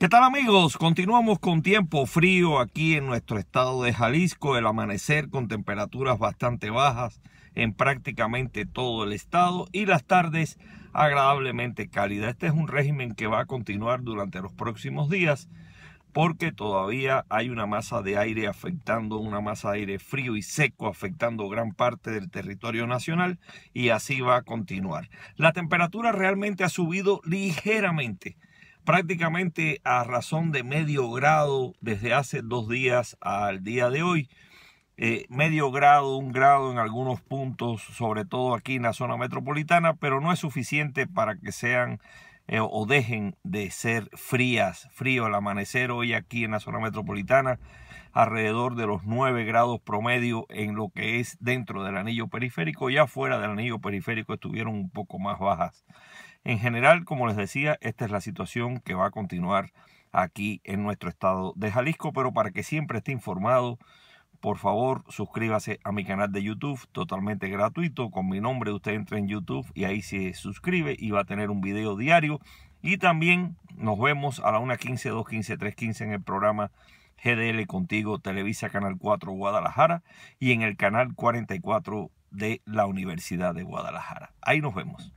¿Qué tal amigos? Continuamos con tiempo frío aquí en nuestro estado de Jalisco, el amanecer con temperaturas bastante bajas en prácticamente todo el estado y las tardes agradablemente cálidas. Este es un régimen que va a continuar durante los próximos días porque todavía hay una masa de aire afectando, una masa de aire frío y seco afectando gran parte del territorio nacional y así va a continuar. La temperatura realmente ha subido ligeramente prácticamente a razón de medio grado desde hace dos días al día de hoy. Eh, medio grado, un grado en algunos puntos, sobre todo aquí en la zona metropolitana, pero no es suficiente para que sean eh, o dejen de ser frías, frío al amanecer hoy aquí en la zona metropolitana, alrededor de los 9 grados promedio en lo que es dentro del anillo periférico, ya fuera del anillo periférico estuvieron un poco más bajas. En general, como les decía, esta es la situación que va a continuar aquí en nuestro estado de Jalisco, pero para que siempre esté informado, por favor suscríbase a mi canal de YouTube totalmente gratuito con mi nombre. Usted entra en YouTube y ahí se suscribe y va a tener un video diario. Y también nos vemos a la 1.15, 2.15, 3.15 en el programa GDL Contigo, Televisa Canal 4 Guadalajara y en el canal 44 de la Universidad de Guadalajara. Ahí nos vemos.